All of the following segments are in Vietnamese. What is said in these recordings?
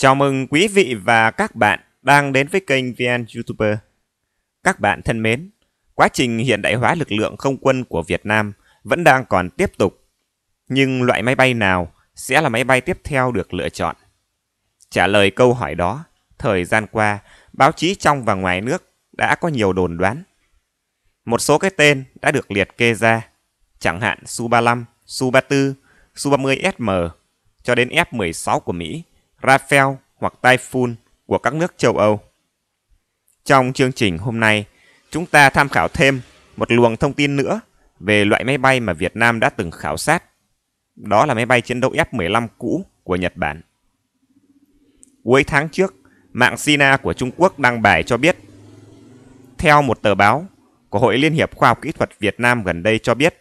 Chào mừng quý vị và các bạn đang đến với kênh VN YouTuber. Các bạn thân mến, quá trình hiện đại hóa lực lượng không quân của Việt Nam vẫn đang còn tiếp tục. Nhưng loại máy bay nào sẽ là máy bay tiếp theo được lựa chọn? Trả lời câu hỏi đó, thời gian qua, báo chí trong và ngoài nước đã có nhiều đồn đoán. Một số cái tên đã được liệt kê ra, chẳng hạn Su-35, Su-34, Su-30SM cho đến F-16 của Mỹ – Rafael hoặc Typhoon của các nước châu Âu. Trong chương trình hôm nay, chúng ta tham khảo thêm một luồng thông tin nữa về loại máy bay mà Việt Nam đã từng khảo sát. Đó là máy bay chiến đấu F-15 cũ của Nhật Bản. Cuối tháng trước, mạng Sina của Trung Quốc đăng bài cho biết, theo một tờ báo của Hội Liên hiệp Khoa học Kỹ thuật Việt Nam gần đây cho biết,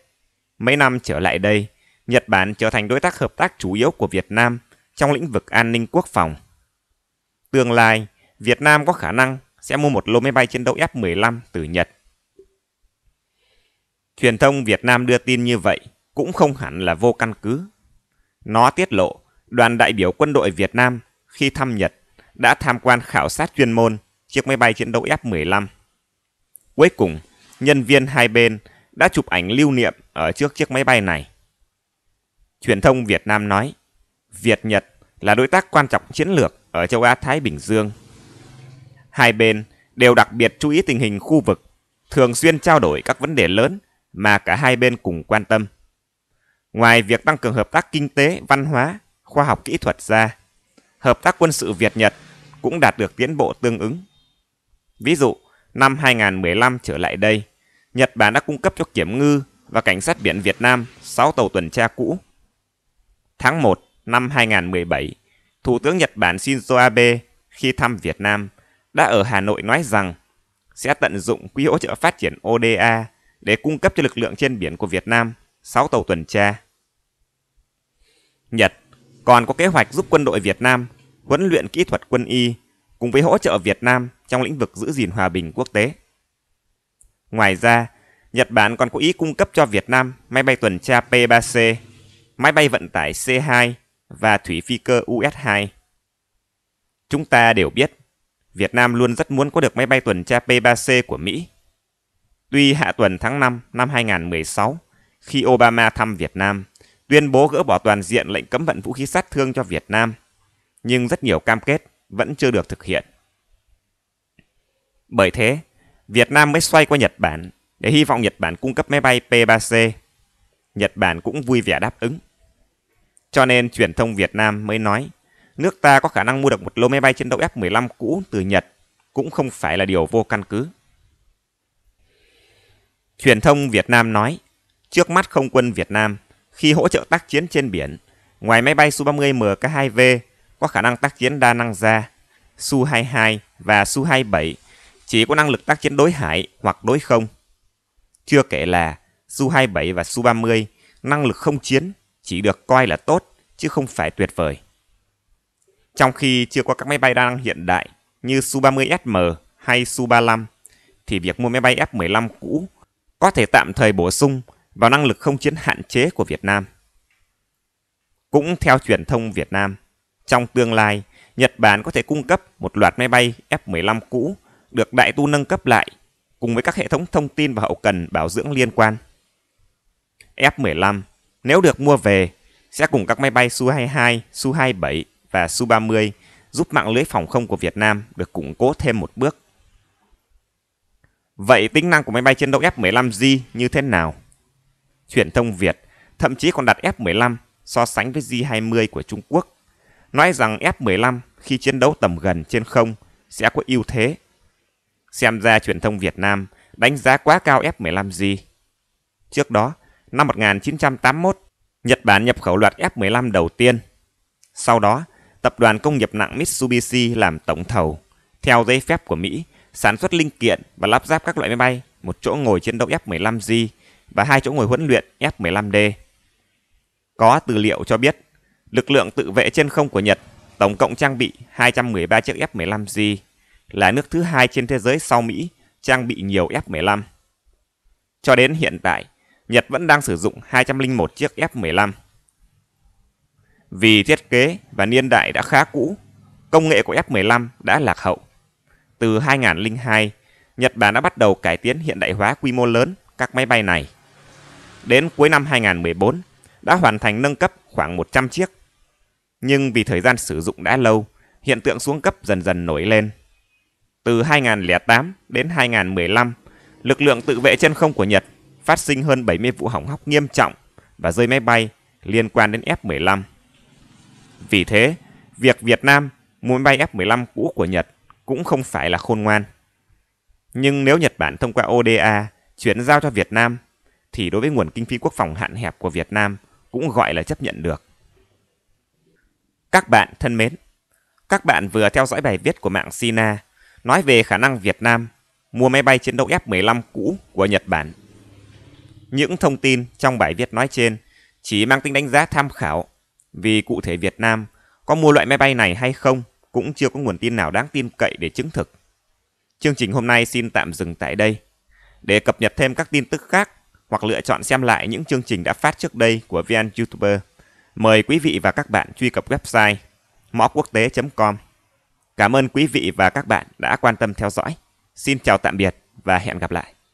mấy năm trở lại đây, Nhật Bản trở thành đối tác hợp tác chủ yếu của Việt Nam trong lĩnh vực an ninh quốc phòng. Tương lai, Việt Nam có khả năng sẽ mua một lô máy bay chiến đấu F-15 từ Nhật. Truyền thông Việt Nam đưa tin như vậy cũng không hẳn là vô căn cứ. Nó tiết lộ đoàn đại biểu quân đội Việt Nam khi thăm Nhật đã tham quan khảo sát chuyên môn chiếc máy bay chiến đấu F-15. Cuối cùng, nhân viên hai bên đã chụp ảnh lưu niệm ở trước chiếc máy bay này. Truyền thông Việt Nam nói, Việt Nhật là đối tác quan trọng chiến lược ở châu Á-Thái Bình Dương. Hai bên đều đặc biệt chú ý tình hình khu vực, thường xuyên trao đổi các vấn đề lớn mà cả hai bên cùng quan tâm. Ngoài việc tăng cường hợp tác kinh tế, văn hóa, khoa học kỹ thuật ra, hợp tác quân sự Việt-Nhật cũng đạt được tiến bộ tương ứng. Ví dụ, năm 2015 trở lại đây, Nhật Bản đã cung cấp cho Kiểm ngư và Cảnh sát biển Việt Nam 6 tàu tuần tra cũ. Tháng 1 năm 2017, Thủ tướng Nhật Bản Shinzo Abe khi thăm Việt Nam đã ở Hà Nội nói rằng sẽ tận dụng quỹ hỗ trợ phát triển ODA để cung cấp cho lực lượng trên biển của Việt Nam 6 tàu tuần tra. Nhật còn có kế hoạch giúp quân đội Việt Nam huấn luyện kỹ thuật quân y cùng với hỗ trợ Việt Nam trong lĩnh vực giữ gìn hòa bình quốc tế. Ngoài ra, Nhật Bản còn có ý cung cấp cho Việt Nam máy bay tuần tra P-3C, máy bay vận tải C-2 và thủy phi cơ US-2. Chúng ta đều biết, Việt Nam luôn rất muốn có được máy bay tuần tra P-3C của Mỹ. Tuy hạ tuần tháng 5 năm 2016, khi Obama thăm Việt Nam, tuyên bố gỡ bỏ toàn diện lệnh cấm vận vũ khí sát thương cho Việt Nam, nhưng rất nhiều cam kết vẫn chưa được thực hiện. Bởi thế, Việt Nam mới xoay qua Nhật Bản để hy vọng Nhật Bản cung cấp máy bay P-3C. Nhật Bản cũng vui vẻ đáp ứng. Cho nên truyền thông Việt Nam mới nói, nước ta có khả năng mua được một lô máy bay chiến đấu F-15 cũ từ Nhật cũng không phải là điều vô căn cứ. Truyền thông Việt Nam nói, trước mắt không quân Việt Nam, khi hỗ trợ tác chiến trên biển, ngoài máy bay Su-30 MK2V có khả năng tác chiến đa năng ra, Su-22 và Su-27 chỉ có năng lực tác chiến đối hải hoặc đối không. Chưa kể là Su-27 và Su-30 năng lực không chiến chỉ được coi là tốt chứ không phải tuyệt vời. Trong khi chưa có các máy bay đa năng hiện đại như Su-30SM hay Su-35, thì việc mua máy bay F-15 cũ có thể tạm thời bổ sung vào năng lực không chiến hạn chế của Việt Nam. Cũng theo truyền thông Việt Nam, trong tương lai, Nhật Bản có thể cung cấp một loạt máy bay F-15 cũ được đại tu nâng cấp lại cùng với các hệ thống thông tin và hậu cần bảo dưỡng liên quan. F-15 nếu được mua về, sẽ cùng các máy bay Su-22, Su-27 và Su-30 giúp mạng lưới phòng không của Việt Nam được củng cố thêm một bước. Vậy tính năng của máy bay chiến đấu F-15J như thế nào? Truyền thông Việt thậm chí còn đặt F-15 so sánh với J-20 của Trung Quốc, nói rằng F-15 khi chiến đấu tầm gần trên không sẽ có ưu thế. Xem ra truyền thông Việt Nam đánh giá quá cao F-15J. Trước đó, năm 1981, Nhật Bản nhập khẩu loạt F-15 đầu tiên. Sau đó, tập đoàn công nghiệp nặng Mitsubishi làm tổng thầu, theo giấy phép của Mỹ, sản xuất linh kiện và lắp ráp các loại máy bay, một chỗ ngồi chiến đấu f 15 g và hai chỗ ngồi huấn luyện F-15D. Có tư liệu cho biết, lực lượng tự vệ trên không của Nhật tổng cộng trang bị 213 chiếc f 15 g là nước thứ hai trên thế giới sau Mỹ trang bị nhiều F-15. Cho đến hiện tại, Nhật vẫn đang sử dụng 201 chiếc F-15. Vì thiết kế và niên đại đã khá cũ, công nghệ của F-15 đã lạc hậu. Từ 2002, Nhật Bản đã bắt đầu cải tiến hiện đại hóa quy mô lớn các máy bay này. Đến cuối năm 2014, đã hoàn thành nâng cấp khoảng 100 chiếc. Nhưng vì thời gian sử dụng đã lâu, hiện tượng xuống cấp dần dần nổi lên. Từ 2008 đến 2015, lực lượng tự vệ trên không của Nhật phát sinh hơn 70 vụ hỏng hóc nghiêm trọng và rơi máy bay liên quan đến F-15. Vì thế, việc Việt Nam mua máy bay F-15 cũ của Nhật cũng không phải là khôn ngoan. Nhưng nếu Nhật Bản thông qua ODA chuyển giao cho Việt Nam, thì đối với nguồn kinh phí quốc phòng hạn hẹp của Việt Nam cũng gọi là chấp nhận được. Các bạn thân mến, các bạn vừa theo dõi bài viết của mạng Sina nói về khả năng Việt Nam mua máy bay chiến đấu F-15 cũ của Nhật Bản những thông tin trong bài viết nói trên chỉ mang tính đánh giá tham khảo vì cụ thể Việt Nam có mua loại máy bay này hay không cũng chưa có nguồn tin nào đáng tin cậy để chứng thực. Chương trình hôm nay xin tạm dừng tại đây. Để cập nhật thêm các tin tức khác hoặc lựa chọn xem lại những chương trình đã phát trước đây của VN YouTuber, mời quý vị và các bạn truy cập website Quốc tế com Cảm ơn quý vị và các bạn đã quan tâm theo dõi. Xin chào tạm biệt và hẹn gặp lại.